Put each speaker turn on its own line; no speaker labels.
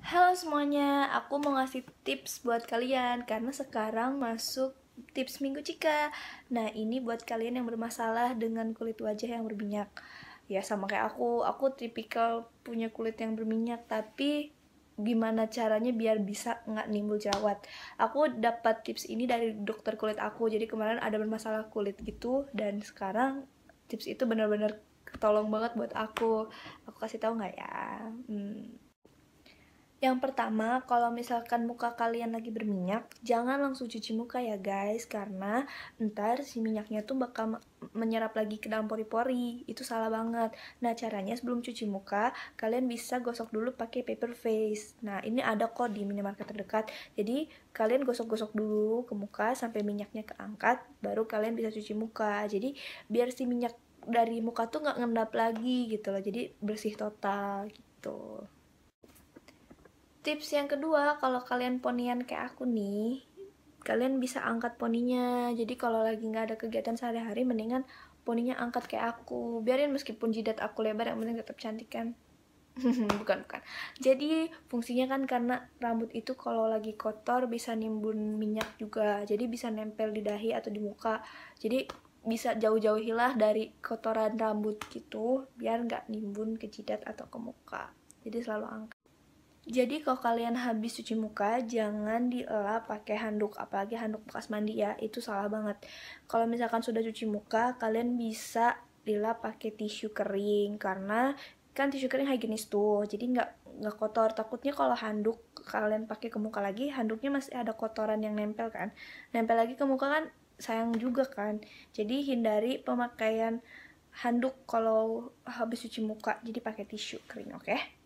Halo semuanya, aku mau ngasih tips buat kalian karena sekarang masuk tips minggu cika. Nah, ini buat kalian yang bermasalah dengan kulit wajah yang berminyak. Ya sama kayak aku, aku tipikal punya kulit yang berminyak tapi gimana caranya biar bisa nggak nimbul jerawat. Aku dapat tips ini dari dokter kulit aku. Jadi kemarin ada bermasalah kulit gitu dan sekarang tips itu bener-bener tolong banget buat aku. Aku kasih tahu nggak ya? Hmm. Yang pertama, kalau misalkan muka kalian lagi berminyak, jangan langsung cuci muka ya guys, karena ntar si minyaknya tuh bakal menyerap lagi ke dalam pori-pori. Itu salah banget. Nah, caranya sebelum cuci muka, kalian bisa gosok dulu pakai paper face. Nah, ini ada kok di minimarket terdekat. Jadi, kalian gosok-gosok dulu ke muka sampai minyaknya keangkat, baru kalian bisa cuci muka. Jadi, biar si minyak dari muka tuh nggak ngendap lagi gitu loh. Jadi, bersih total gitu tips yang kedua kalau kalian ponian kayak aku nih kalian bisa angkat poninya jadi kalau lagi nggak ada kegiatan sehari-hari mendingan poninya angkat kayak aku biarin meskipun jidat aku lebar yang penting tetap cantik kan bukan bukan jadi fungsinya kan karena rambut itu kalau lagi kotor bisa nimbun minyak juga jadi bisa nempel di dahi atau di muka jadi bisa jauh jauh hilah dari kotoran rambut gitu biar nggak nimbun ke jidat atau ke muka jadi selalu angkat jadi kalau kalian habis cuci muka jangan dielap pakai handuk, apalagi handuk bekas mandi ya, itu salah banget. Kalau misalkan sudah cuci muka, kalian bisa dilap pakai tisu kering karena kan tisu kering higienis tuh, jadi nggak nggak kotor. Takutnya kalau handuk kalian pakai ke muka lagi, handuknya masih ada kotoran yang nempel kan, nempel lagi ke muka kan sayang juga kan. Jadi hindari pemakaian handuk kalau habis cuci muka, jadi pakai tisu kering, oke? Okay?